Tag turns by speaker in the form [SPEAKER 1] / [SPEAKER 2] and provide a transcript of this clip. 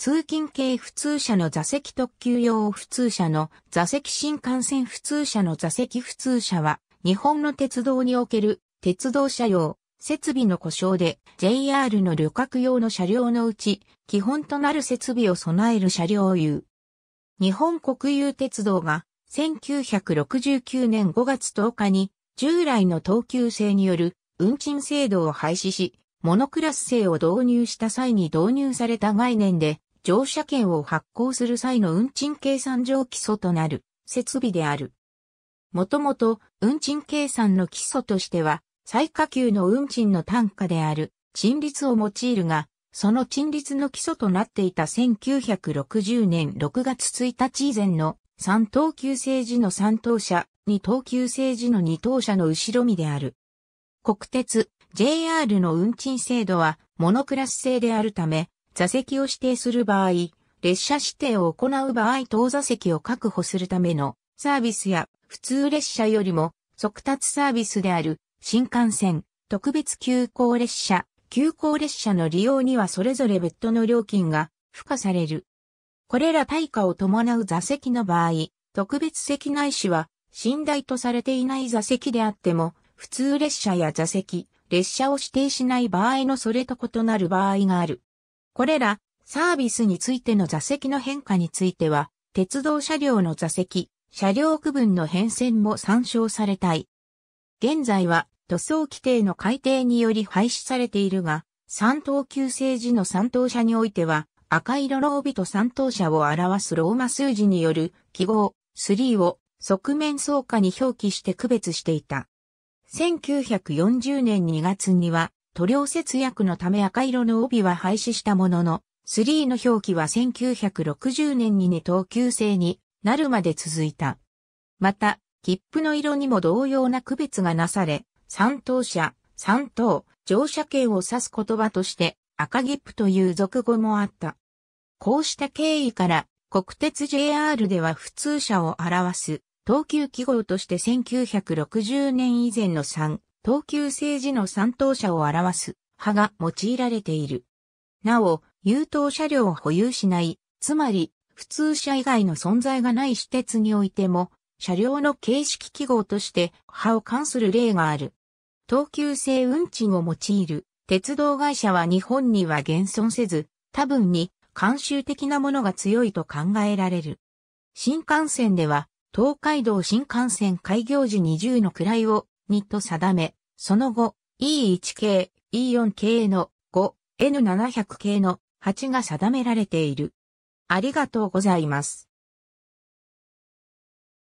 [SPEAKER 1] 通勤系普通車の座席特急用普通車の座席新幹線普通車の座席普通車は日本の鉄道における鉄道車用設備の故障で JR の旅客用の車両のうち基本となる設備を備える車両を言う。日本国有鉄道が1969年5月10日に従来の等級制による運賃制度を廃止し、モノクラス制を導入した際に導入された概念で、乗車券を発行する際の運賃計算上基礎となる設備である。もともと運賃計算の基礎としては最下級の運賃の単価である賃率を用いるが、その賃率の基礎となっていた1960年6月1日以前の三等級制時の三等車、二等級制時の二等車の後ろ身である。国鉄、JR の運賃制度はモノクラス制であるため、座席を指定する場合、列車指定を行う場合当座席を確保するためのサービスや普通列車よりも速達サービスである新幹線、特別急行列車、急行列車の利用にはそれぞれ別途の料金が付加される。これら対価を伴う座席の場合、特別席ないしは寝台とされていない座席であっても、普通列車や座席、列車を指定しない場合のそれと異なる場合がある。これら、サービスについての座席の変化については、鉄道車両の座席、車両区分の変遷も参照されたい。現在は、塗装規定の改定により廃止されているが、三等級制時の三等車においては、赤色の帯と三等車を表すローマ数字による記号3を側面相加に表記して区別していた。1940年2月には塗料節約のため赤色の帯は廃止したものの、3の表記は1960年に二等級制になるまで続いた。また、切符の色にも同様な区別がなされ、三等車、三等、乗車券を指す言葉として赤切符という俗語もあった。こうした経緯から、国鉄 JR では普通車を表す、等級記号として1960年以前の3東急政治の三等車を表す派が用いられている。なお、優等車両を保有しない、つまり、普通車以外の存在がない私鉄においても、車両の形式記号として派を関する例がある。東急製運賃を用いる鉄道会社は日本には現存せず、多分に慣習的なものが強いと考えられる。新幹線では、東海道新幹線開業時20の位をにと定め、その後、E1 系、E4 系の5、N700 系の8が定められている。ありがとうございます。